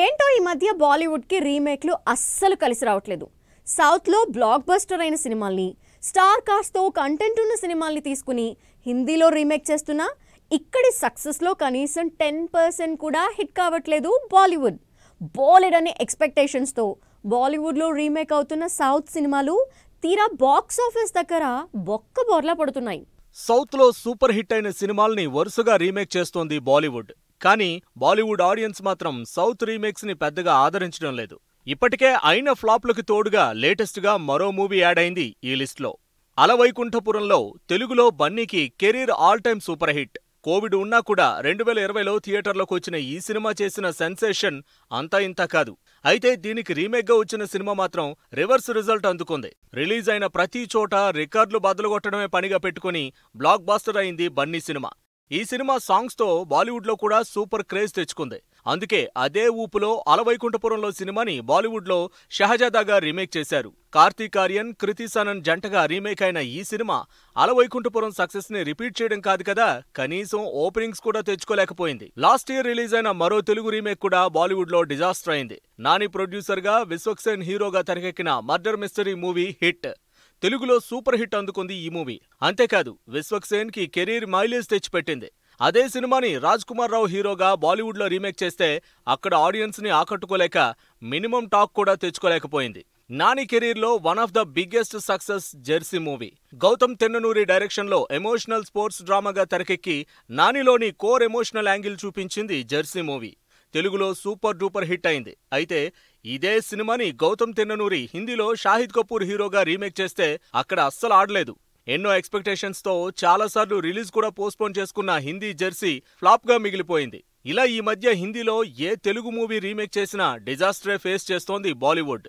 ఏంటో ఈ మధ్య బాలీవుడ్కి రీమేక్లు అస్సలు కలిసి రావట్లేదు సౌత్లో బ్లాక్ బస్టర్ అయిన సినిమాల్ని స్టార్ కాస్ట్తో కంటెంట్ ఉన్న సినిమాల్ని తీసుకుని హిందీలో రీమేక్ చేస్తున్నా ఇక్కడి సక్సెస్లో కనీసం టెన్ పర్సెంట్ కూడా హిట్ కావట్లేదు బాలీవుడ్ బాలీవుడ్ అనే ఎక్స్పెక్టేషన్స్తో బాలీవుడ్లో రీమేక్ అవుతున్న సౌత్ సినిమాలు తీరా బాక్స్ ఆఫీస్ దగ్గర బొక్క బోర్లా పడుతున్నాయి సౌత్లో సూపర్ హిట్ అయిన సినిమాల్ని వరుసగా రీమేక్ చేస్తోంది బాలీవుడ్ కానీ బాలీవుడ్ ఆడియన్స్ మాత్రం సౌత్ రీమేక్స్ ని పెద్దగా ఆదరించడం లేదు ఇప్పటికే అయిన ఫ్లాప్లకు తోడుగా లేటెస్ట్గా మరో మూవీ యాడ్ అయింది ఈ లిస్ట్లో అలవైకుంఠపురంలో తెలుగులో బన్నీకి career all time super hit covid ఉన్నా కూడా రెండు వేల ఇరవైలో థియేటర్లోకి వచ్చిన ఈ సినిమా చేసిన సెన్సేషన్ అంతా ఇంతా కాదు అయితే దీనికి రీమేక్గా వచ్చిన సినిమా మాత్రం రివర్స్ రిజల్ట్ అందుకుంది రిలీజ్ అయిన ప్రతి చోట రికార్డులు బదులుగొట్టడమే పనిగా పెట్టుకుని బ్లాక్ బాస్టర్ అయింది బన్నీ సినిమా ఈ సినిమా సాంగ్స్తో బాలీవుడ్లో కూడా సూపర్ క్రేజ్ తెచ్చుకుంది అందుకే అదే ఊపులో అలవైకుంఠపురంలో సినిమాని బాలీవుడ్లో షహజాదాగా రీమేక్ చేశారు కార్తీక్ ఆర్యన్ కృతిసనన్ జంటగా రీమేక్ అయిన ఈ సినిమా అలవైకుంఠపురం సక్సెస్ ని రిపీట్ చేయడం కాదు కదా కనీసం ఓపెనింగ్స్ కూడా తెచ్చుకోలేకపోయింది లాస్ట్ ఇయర్ రిలీజ్ అయిన మరో తెలుగు రీమేక్ కూడా బాలీవుడ్లో డిజాస్టర్ అయింది నాని ప్రొడ్యూసర్ గా విశ్వక్సేన్ హీరోగా తెరకెక్కిన మర్డర్ మిస్టరీ మూవీ హిట్ తెలుగులో సూపర్ హిట్ అందుకుంది ఈ మూవీ అంతేకాదు విశ్వక్సేన్ కి కెరీర్ మైలేజ్ తెచ్చిపెట్టింది అదే సినిమాని రాజ్ కుమార్ రావు హీరోగా బాలీవుడ్ లో రీమేక్ చేస్తే అక్కడ ఆడియన్స్ ని ఆకట్టుకోలేక మినిమం టాక్ కూడా తెచ్చుకోలేకపోయింది నాని కెరీర్ లో one of the biggest success Jersey movie Gowtam Tinnanuri డైరెక్షన్లో ఎమోషనల్ స్పోర్ట్స్ డ్రామాగా తెరకెక్కి నానిలోని కోర్ ఎమోషనల్ యాంగిల్ చూపించింది జెర్సీ మూవీ తెలుగులో సూపర్ డూపర్ హిట్ అయింది అయితే ఇదే సినిమాని గౌతమ్ తిన్ననూరి హిందీలో షాహిద్ కపూర్ హీరోగా రీమేక్ చేస్తే అక్కడ అస్సలు ఆడలేదు ఎన్నో ఎక్స్పెక్టేషన్స్తో చాలాసార్లు రిలీజ్ కూడా పోస్ట్పోన్ చేసుకున్న హిందీ జెర్సీ ఫ్లాప్గా మిగిలిపోయింది ఇలా ఈ మధ్య హిందీలో ఏ తెలుగు మూవీ రీమేక్ చేసినా డిజాస్టరే ఫేస్ చేస్తోంది బాలీవుడ్